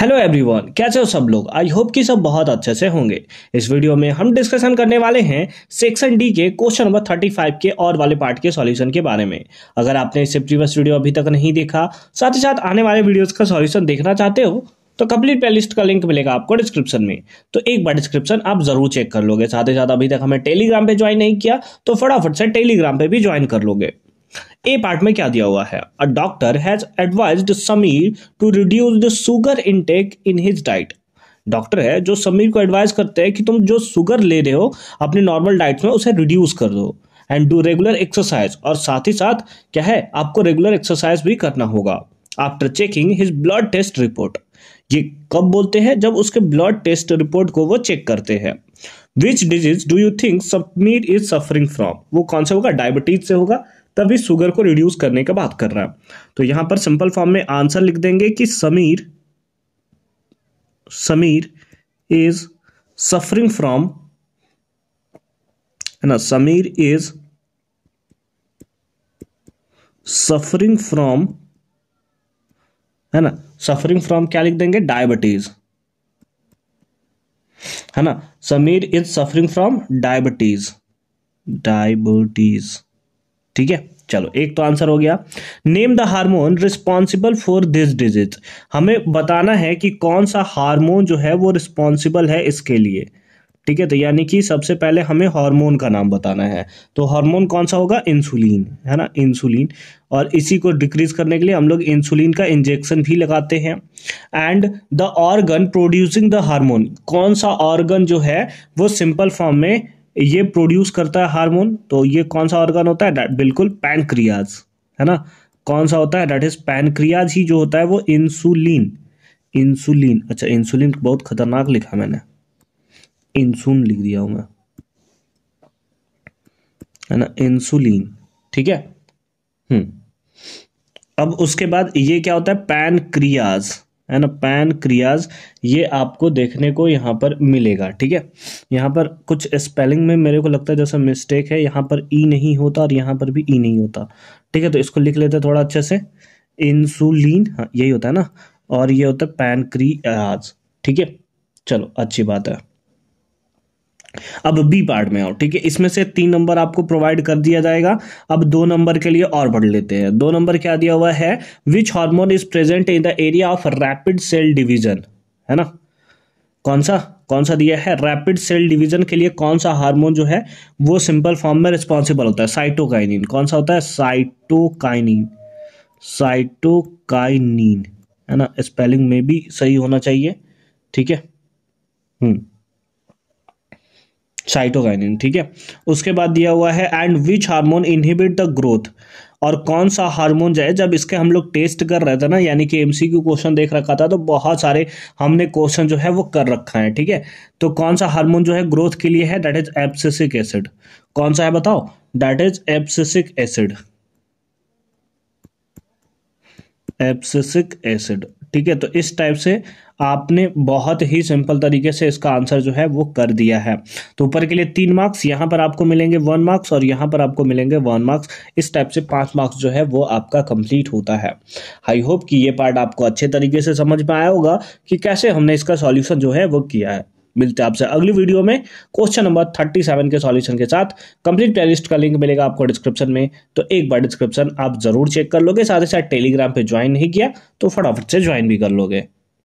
hello everyone कैसे हो सब लोग आई होप कि सब बहुत अच्छे से होंगे इस वीडियो में हम डिस्कशन करने वाले हैं सेक्शन डी के क्वेश्चन नंबर 35 के और वाले पार्ट के सॉल्यूशन के बारे में अगर आपने इससे प्रीवियस वीडियो अभी तक नहीं देखा साथ ही साथ आने वाले वीडियोस का सॉल्यूशन देखना चाहते हो तो कंप्लीट प्लेलिस्ट का लिंक मिलेगा आपको डिस्क्रिप्शन में तो एक बार डिस्क्रिप्शन आप जरूर चेक कर लोगे साथ ही साथ अभी तक हमें टेलीग्राम पे ज्वाइन नहीं किया तो फटाफट से टेलीग्राम पे भी ज्वाइन कर लोगे ए पार्ट में क्या दिया हुआ है uh doctor has advise Sameer to reduce the sugar intake in his diet doctor है जो समीर को एडवाइज करते हैं कि तुम जो शुगर ले रहे हो अपने नॉर्मल डाइट में उसे रिड्यूस कर दो एंड डू रेगुलर एक्सरसाइज और साथ ही साथ क्या है आपको रेगुलर एक्सरसाइज भी करना होगा after checking his blood test report ये कब बोलते हैं जब उसके ब्लड टेस्ट रिपोर्ट को वो चेक करते हैं which disease do you think Sameer is suffering from वो कौन सा होगा डायबिटीज से होगा तब शुगर को रिड्यूस करने का बात कर रहा है तो यहां पर सिंपल फॉर्म में आंसर लिख देंगे कि Sameer Sameer is suffering from है ना समीर इज सफरिंग फ्रॉम है ना सफरिंग फ्रॉम क्या लिख देंगे डायबिटीज है ना Sameer is suffering from diabetes diabetes ठीक है चलो एक तो आंसर हो गया name the hormone responsible for this disease हमें बताना है कि कौन सा हार्मोन जो है वो रिस्पॉन्सिबल है इसके लिए ठीक है तो यानी कि सबसे पहले हमें हार्मोन का नाम बताना है तो हार्मोन कौन सा होगा इंसुलिन है ना इंसुलिन और इसी को डिक्रीज करने के लिए हम लोग इंसुलिन का इंजेक्शन भी लगाते हैं and the organ producing the hormone कौन सा ऑर्गन जो है वो सिंपल फॉर्म में ये प्रोड्यूस करता है हार्मोन तो ये कौन सा ऑर्गन होता है बिल्कुल पैनक्रियाज है ना कौन सा होता है डेट इज पैनक्रियाज ही जो होता है वो इंसुलिन इंसुलिन अच्छा इंसुलिन बहुत खतरनाक लिखा मैंने इंसुन लिख दिया हूं मैं है ना इंसुलिन ठीक है हम्म अब उसके बाद ये क्या होता है पैनक्रियाज है ना पैन क्रियाज ये आपको देखने को यहाँ पर मिलेगा ठीक है यहाँ पर कुछ स्पेलिंग में मेरे को लगता है जैसा मिस्टेक है यहाँ पर ई e नहीं होता और यहाँ पर भी ई e नहीं होता ठीक है तो इसको लिख लेते थोड़ा अच्छे से इंसुलिन हाँ यही होता है ना और ये होता है क्रियाज ठीक है चलो अच्छी बात है अब बी पार्ट में आओ ठीक है इसमें से तीन नंबर आपको प्रोवाइड कर दिया जाएगा अब दो नंबर के लिए और बढ़ लेते हैं दो नंबर क्या दिया हुआ है which hormone is present in the area of rapid cell division है ना कौन सा कौन सा दिया है रैपिड सेल डिवीजन के लिए कौन सा हार्मोन जो है वो सिंपल फॉर्म में रिस्पॉन्सिबल होता है साइटोकाइनिन कौन सा होता है साइटोकाइनिन साइटोकाइनिन है ना स्पेलिंग में भी सही होना चाहिए ठीक है हम्म साइटोकाइनिन ठीक है उसके बाद दिया हुआ है and which hormone inhibit the growth और कौन सा हार्मोन जो है जब इसके हम लोग टेस्ट कर रहे थे ना यानी कि एमसीक्यू क्वेश्चन देख रखा था तो बहुत सारे हमने क्वेश्चन जो है वो कर रखा है ठीक है तो कौन सा हार्मोन जो है ग्रोथ के लिए है दैट इज एप्सिसिक एसिड कौन सा है बताओ that is abscisic acid abscisic acid ठीक है तो इस टाइप से आपने बहुत ही सिंपल तरीके से इसका आंसर जो है वो कर दिया है तो ऊपर के लिए तीन मार्क्स यहाँ पर आपको मिलेंगे वन मार्क्स और यहाँ पर आपको मिलेंगे वन मार्क्स इस टाइप से पाँच मार्क्स जो है वो आपका कंप्लीट होता है आई होप कि ये पार्ट आपको अच्छे तरीके से समझ में आया होगा कि कैसे हमने इसका सॉल्यूशन जो है वो किया है मिलते हैं आपसे अगली वीडियो में क्वेश्चन नंबर थर्टी सेवन के सॉल्यूशन के साथ कंप्लीट प्लेलिस्ट का लिंक मिलेगा आपको डिस्क्रिप्शन में तो एक बार डिस्क्रिप्शन आप जरूर चेक कर लोगे साथ ही साथ टेलीग्राम पे ज्वाइन नहीं किया तो फटाफट से ज्वाइन भी कर लोगे